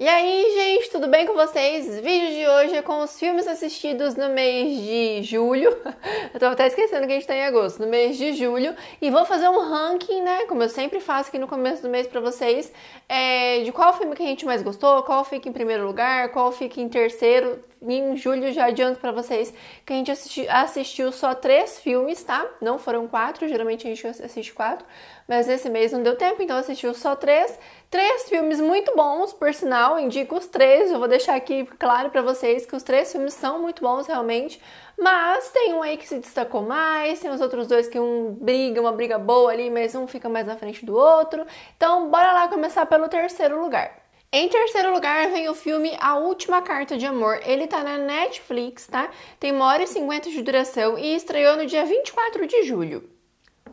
E aí, gente, tudo bem com vocês? vídeo de hoje é com os filmes assistidos no mês de julho. Eu tô até esquecendo que a gente tá em agosto, no mês de julho. E vou fazer um ranking, né? Como eu sempre faço aqui no começo do mês pra vocês, é, de qual filme que a gente mais gostou, qual fica em primeiro lugar, qual fica em terceiro. em julho já adianto para vocês que a gente assisti, assistiu só três filmes, tá? Não foram quatro, geralmente a gente assiste quatro, mas esse mês não deu tempo, então assistiu só três. Três filmes muito bons, por sinal, indico os três. Eu vou deixar aqui claro para vocês que os três filmes são muito bons realmente, mas tem um aí que se destacou mais, tem os outros dois que um briga, uma briga boa ali, mas um fica mais na frente do outro. Então, bora lá começar pelo terceiro lugar. Em terceiro lugar vem o filme A Última Carta de Amor. Ele tá na Netflix, tá? Tem uma hora e cinquenta de duração e estreou no dia 24 de julho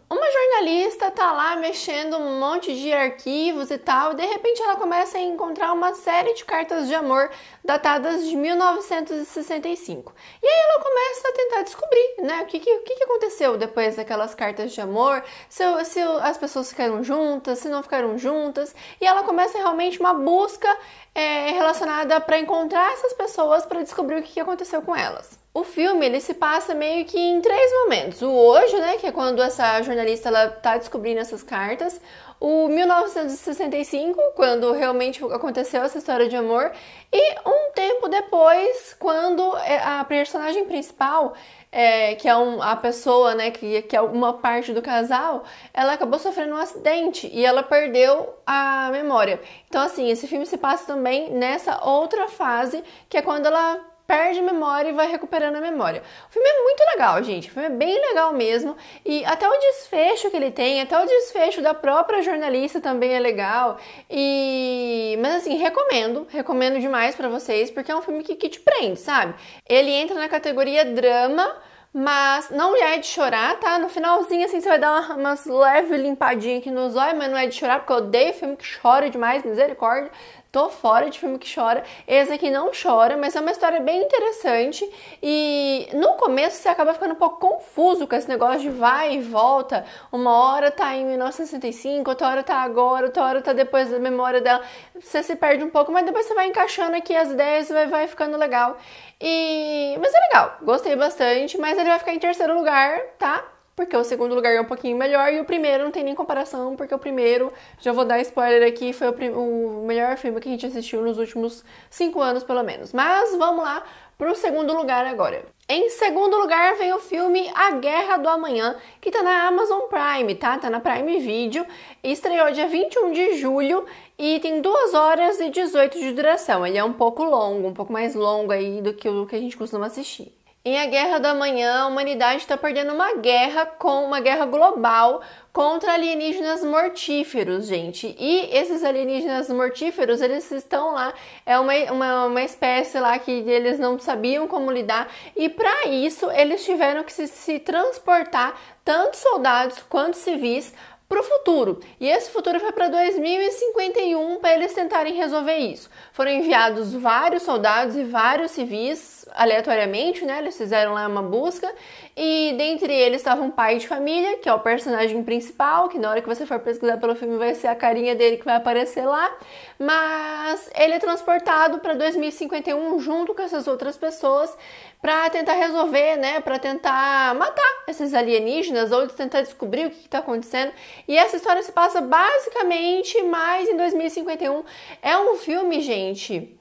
uma jornalista tá lá mexendo um monte de arquivos e tal, e de repente ela começa a encontrar uma série de cartas de amor datadas de 1965. E aí ela começa a tentar descobrir, né, o que, que, que aconteceu depois daquelas cartas de amor, se, se as pessoas ficaram juntas, se não ficaram juntas, e ela começa realmente uma busca é, relacionada para encontrar essas pessoas para descobrir o que aconteceu com elas. O filme ele se passa meio que em três momentos. O hoje, né, que é quando essa jornalista ela tá descobrindo essas cartas, o 1965, quando realmente aconteceu essa história de amor, e um tempo depois, quando é, a personagem principal, é, que é um, a pessoa, né, que, que é uma parte do casal, ela acabou sofrendo um acidente e ela perdeu a memória. Então, assim, esse filme se passa também nessa outra fase, que é quando ela perde memória e vai recuperando a memória. O filme é muito legal, gente. O filme é bem legal mesmo. E até o desfecho que ele tem, até o desfecho da própria jornalista também é legal. E mas assim, recomendo, recomendo demais para vocês, porque é um filme que, que te prende, sabe? Ele entra na categoria drama, mas não é de chorar, tá? No finalzinho, assim, você vai dar uma, umas leve limpadinha aqui nos olhos, mas não é de chorar, porque eu odeio filme que chora demais, misericórdia. Tô fora de filme que chora. Esse aqui não chora, mas é uma história bem interessante. E no começo você acaba ficando um pouco confuso com esse negócio de vai e volta. Uma hora tá em 1965, outra hora tá agora, outra hora tá depois da memória dela. Você se perde um pouco, mas depois você vai encaixando aqui as ideias e vai, vai ficando legal. E... Mas é legal, gostei bastante, mas ele vai ficar em terceiro lugar, tá? porque o segundo lugar é um pouquinho melhor e o primeiro não tem nem comparação, porque o primeiro, já vou dar spoiler aqui, foi o, o melhor filme que a gente assistiu nos últimos cinco anos, pelo menos. Mas vamos lá pro segundo lugar agora. Em segundo lugar vem o filme A Guerra do Amanhã, que tá na Amazon Prime, tá? Tá na Prime Video, estreou dia 21 de julho e tem 2 horas e 18 de duração. Ele é um pouco longo, um pouco mais longo aí do que o que a gente costuma assistir. Em A Guerra da Manhã, a humanidade está perdendo uma guerra com uma guerra global contra alienígenas mortíferos, gente. E esses alienígenas mortíferos, eles estão lá, é uma, uma, uma espécie lá que eles não sabiam como lidar, e para isso eles tiveram que se, se transportar tanto soldados quanto civis para o futuro. E esse futuro foi para 2051 para eles tentarem resolver isso. Foram enviados vários soldados e vários civis aleatoriamente, né? Eles fizeram lá uma busca e dentre eles estava um pai de família, que é o personagem principal, que na hora que você for pesquisar pelo filme vai ser a carinha dele que vai aparecer lá, mas ele é transportado para 2051 junto com essas outras pessoas para tentar resolver, né, para tentar matar esses alienígenas ou tentar descobrir o que está acontecendo. E essa história se passa basicamente mais em 2051. É um filme, gente,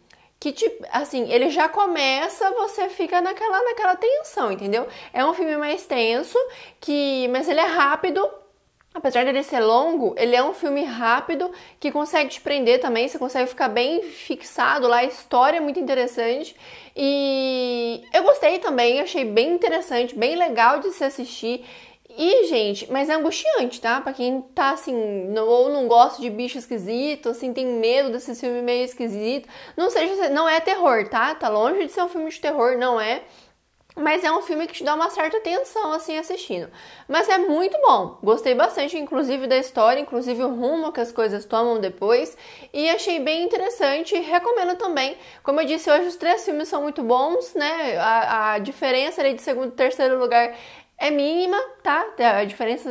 que te, assim, ele já começa, você fica naquela, naquela tensão, entendeu? É um filme mais tenso, que, mas ele é rápido. Apesar dele ser longo, ele é um filme rápido que consegue te prender também, você consegue ficar bem fixado lá, a história é muito interessante. E eu gostei também, achei bem interessante, bem legal de se assistir. E, gente, mas é angustiante, tá? Pra quem tá assim, não, ou não gosta de bicho esquisito, assim, tem medo desse filme meio esquisito. Não seja, não é terror, tá? Tá longe de ser um filme de terror, não é. Mas é um filme que te dá uma certa tensão, assim, assistindo. Mas é muito bom. Gostei bastante, inclusive, da história, inclusive o rumo que as coisas tomam depois. E achei bem interessante. Recomendo também. Como eu disse, hoje os três filmes são muito bons, né? A, a diferença ali de segundo e terceiro lugar é mínima, tá? A diferença.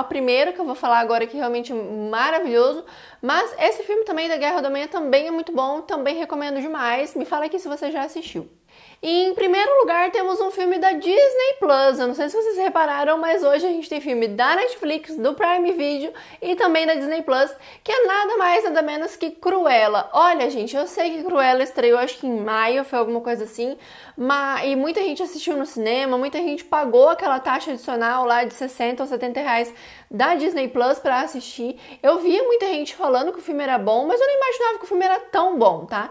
O primeiro que eu vou falar agora que é realmente maravilhoso. Mas esse filme também da Guerra do Amanhã também é muito bom, também recomendo demais. Me fala aqui se você já assistiu. E em primeiro lugar, temos um filme da Disney Plus. Eu não sei se vocês repararam, mas hoje a gente tem filme da Netflix, do Prime Video e também da Disney Plus, que é nada mais nada menos que Cruella. Olha, gente, eu sei que Cruella estreou acho que em maio, foi alguma coisa assim, mas e muita gente assistiu no cinema, muita gente pagou aquela taxa adicional lá de 60 ou 70 reais da Disney Plus para assistir. Eu via muita gente falando que o filme era bom, mas eu não imaginava que o filme era tão bom, tá?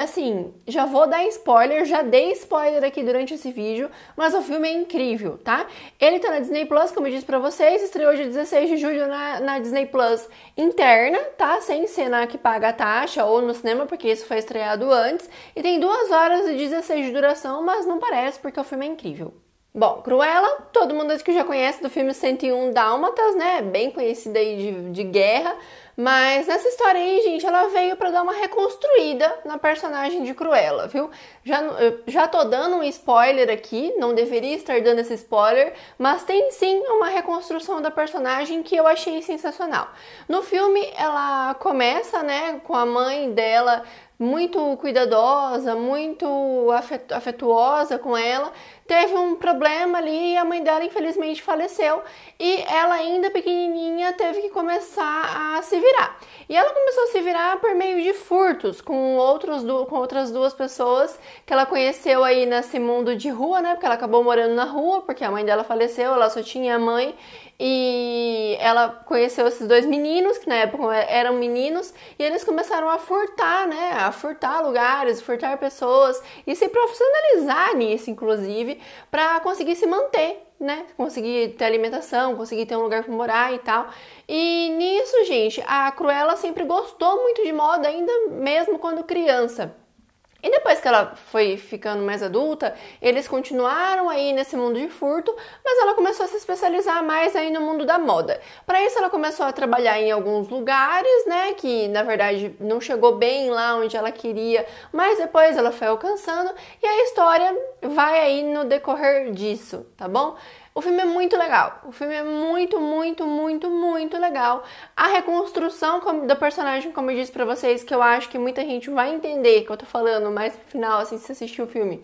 Assim, já vou dar spoiler, já dei dei spoiler aqui durante esse vídeo, mas o filme é incrível, tá? Ele tá na Disney Plus, como eu disse pra vocês, estreou dia 16 de julho na, na Disney Plus interna, tá? Sem cena que paga a taxa ou no cinema, porque isso foi estreado antes. E tem 2 horas e 16 de duração, mas não parece, porque o filme é incrível. Bom, Cruella, todo mundo acho que já conhece do filme 101 Dálmatas, né? Bem conhecida aí de, de guerra mas nessa história aí, gente, ela veio para dar uma reconstruída na personagem de Cruella, viu? Já, já tô dando um spoiler aqui, não deveria estar dando esse spoiler, mas tem sim uma reconstrução da personagem que eu achei sensacional. No filme, ela começa, né, com a mãe dela muito cuidadosa, muito afetu afetuosa com ela, teve um problema ali e a mãe dela infelizmente faleceu e ela ainda pequenininha teve que começar a se virar. E ela começou a se virar por meio de furtos com outros com outras duas pessoas que ela conheceu aí nesse mundo de rua, né? Porque ela acabou morando na rua, porque a mãe dela faleceu, ela só tinha a mãe e ela conheceu esses dois meninos que na época eram meninos e eles começaram a furtar, né? A furtar lugares, furtar pessoas e se profissionalizar nisso, inclusive, para conseguir se manter, né? Conseguir ter alimentação, conseguir ter um lugar para morar e tal. E nisso, gente, a Cruella sempre gostou muito de moda, ainda mesmo quando criança. E depois que ela foi ficando mais adulta, eles continuaram aí nesse mundo de furto, mas ela começou a se especializar mais aí no mundo da moda. Para isso ela começou a trabalhar em alguns lugares, né, que na verdade não chegou bem lá onde ela queria, mas depois ela foi alcançando e a história vai aí no decorrer disso, tá bom? O filme é muito legal. O filme é muito, muito, muito, muito legal. A reconstrução do personagem, como eu disse para vocês, que eu acho que muita gente vai entender que eu tô falando mais pro final, assim, se assistir o filme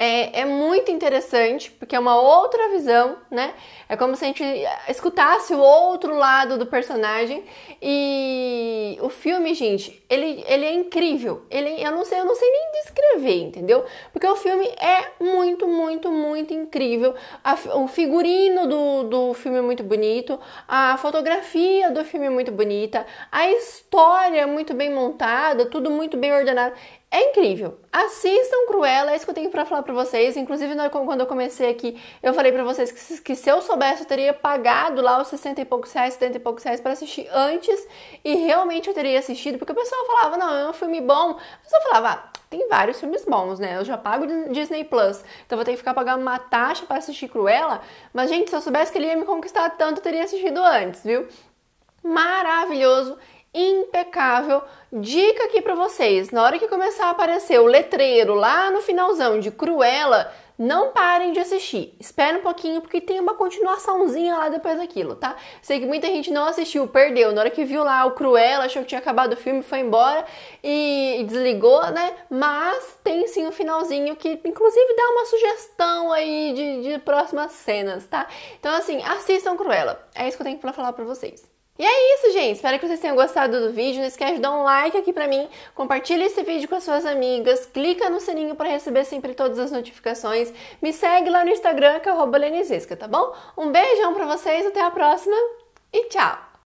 é, é, muito interessante, porque é uma outra visão, né? É como se a gente escutasse o outro lado do personagem. E o filme, gente, ele, ele é incrível. Ele, eu, não sei, eu não sei nem descrever, entendeu? Porque o filme é muito, muito, muito incrível. A, o figurino do, do filme é muito bonito, a fotografia do filme é muito bonita, a história é muito bem montada, tudo muito bem ordenado. É incrível. Assistam Cruella, é isso que eu tenho para falar para vocês. Inclusive, quando eu comecei aqui, eu falei para vocês que, que, se eu soubesse, eu teria pagado lá os 60 e poucos reais, 70 e poucos reais para assistir antes e realmente eu teria assistido, porque o pessoal falava, não, é um filme bom. Mas eu falava, ah, tem vários filmes bons, né? Eu já pago Disney Plus, então vou ter que ficar pagando uma taxa para assistir Cruella. Mas, gente, se eu soubesse que ele ia me conquistar tanto, eu teria assistido antes, viu? Maravilhoso impecável. Dica aqui para vocês: na hora que começar a aparecer o letreiro lá no finalzão de Cruella, não parem de assistir. Espera um pouquinho porque tem uma continuaçãozinha lá depois daquilo, tá? Sei que muita gente não assistiu, perdeu. Na hora que viu lá o Cruella, achou que tinha acabado o filme, foi embora e desligou, né? Mas tem sim o um finalzinho que inclusive dá uma sugestão aí de, de próximas cenas, tá? Então assim, assistam Cruella. É isso que eu tenho para falar para vocês. E é isso, gente. Espero que vocês tenham gostado do vídeo. Não esquece de dar um like aqui pra mim, compartilha esse vídeo com as suas amigas, clica no sininho para receber sempre todas as notificações, me segue lá no Instagram, que é o tá bom? Um beijão pra vocês, até a próxima e tchau!